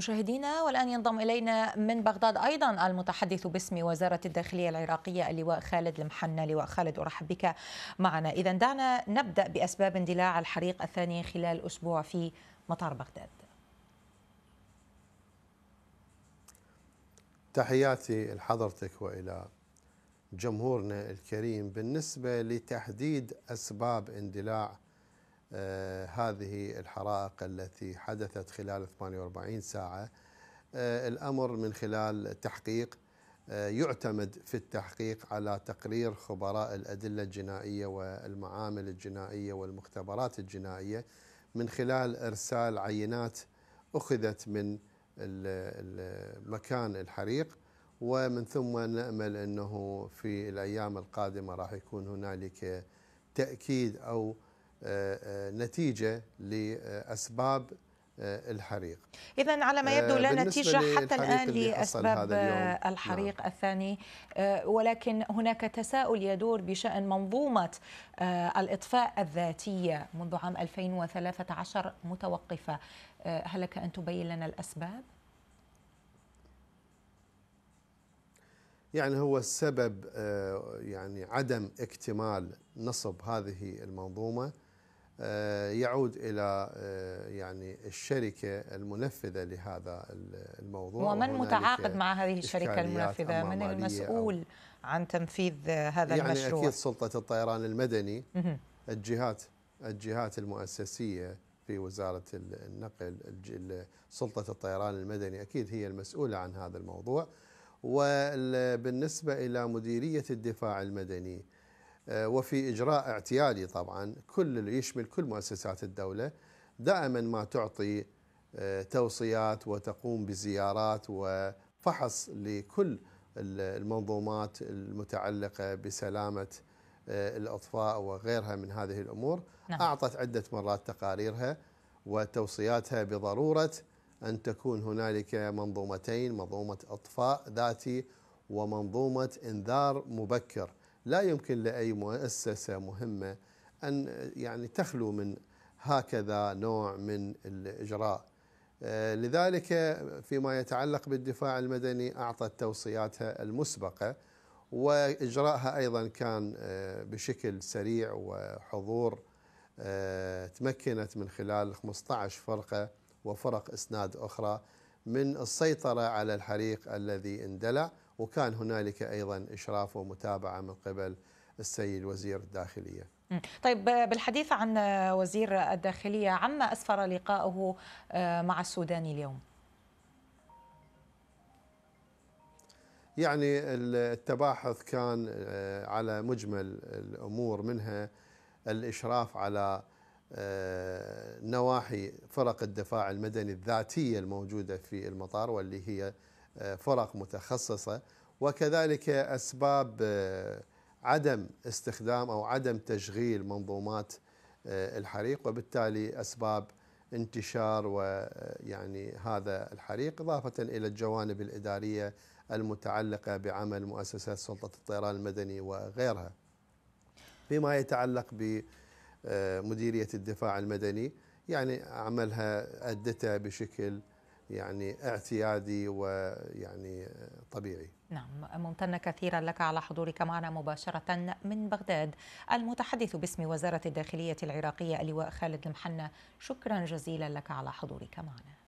مشاهدينا والآن ينضم إلينا من بغداد أيضا المتحدث باسم وزارة الداخلية العراقية اللواء خالد المحنى لواء خالد أرحب بك معنا إذا دعنا نبدأ بأسباب اندلاع الحريق الثاني خلال أسبوع في مطار بغداد تحياتي لحضرتك وإلى جمهورنا الكريم بالنسبة لتحديد أسباب اندلاع آه، هذه الحرائق التي حدثت خلال 48 ساعة آه، الأمر من خلال تحقيق آه، يعتمد في التحقيق على تقرير خبراء الأدلة الجنائية والمعامل الجنائية والمختبرات الجنائية من خلال إرسال عينات أخذت من مكان الحريق ومن ثم نأمل أنه في الأيام القادمة راح يكون هنالك تأكيد أو نتيجه لاسباب آه، الحريق إذا على ما آه، يبدو لا نتيجة حتى الآن لأسباب نعم. الحريق نعم. الثاني آه، ولكن هناك تساؤل يدور بشأن منظومة الإطفاء الذاتية منذ عام 2013 متوقفة هل لك أن تبين لنا الأسباب؟ يعني هو السبب يعني عدم اكتمال نصب هذه المنظومه آه، يعود الى آه، يعني الشركه المنفذه لهذا الموضوع ومن متعاقد مع هذه الشركه المنفذه من المسؤول عن تنفيذ هذا يعني المشروع يعني اكيد سلطه الطيران المدني الجهات الجهات المؤسسيه في وزاره النقل سلطه الطيران المدني اكيد هي المسؤوله عن هذا الموضوع وبالنسبه الى مديريه الدفاع المدني آه، وفي إجراء اعتيادي طبعا كل اللي يشمل كل مؤسسات الدولة دائما ما تعطي آه، توصيات وتقوم بزيارات وفحص لكل المنظومات المتعلقة بسلامة آه، الأطفاء وغيرها من هذه الأمور نعم. أعطت عدة مرات تقاريرها وتوصياتها بضرورة أن تكون هنالك منظومتين منظومة أطفاء ذاتي ومنظومة إنذار مبكر لا يمكن لأي مؤسسة مهمة أن يعني تخلو من هكذا نوع من الإجراء آه، لذلك فيما يتعلق بالدفاع المدني أعطت توصياتها المسبقة وإجراءها أيضا كان آه، بشكل سريع وحضور آه، تمكنت من خلال 15 فرقة وفرق إسناد أخرى من السيطرة على الحريق الذي اندلع وكان هنالك أيضا إشراف ومتابعة من قبل السيد وزير الداخلية طيب بالحديث عن وزير الداخلية عما أسفر لقائه آه، مع السوداني اليوم يعني التباحث كان آه، على مجمل الأمور منها الإشراف على آه، نواحي فرق الدفاع المدني الذاتية الموجودة في المطار واللي هي آه، فرق متخصصة وكذلك أسباب آه، عدم استخدام أو عدم تشغيل منظومات الحريق وبالتالي أسباب انتشار ويعني هذا الحريق إضافة إلى الجوانب الإدارية المتعلقة بعمل مؤسسات سلطة الطيران المدني وغيرها فيما يتعلق ب آه، مديرية الدفاع المدني يعني عملها أدتها بشكل يعني اعتيادي ويعني طبيعي نعم ممتنة كثيرا لك على حضورك معنا مباشرة من بغداد المتحدث باسم وزارة الداخلية العراقية اللواء خالد المحنة شكرا جزيلا لك على حضورك معنا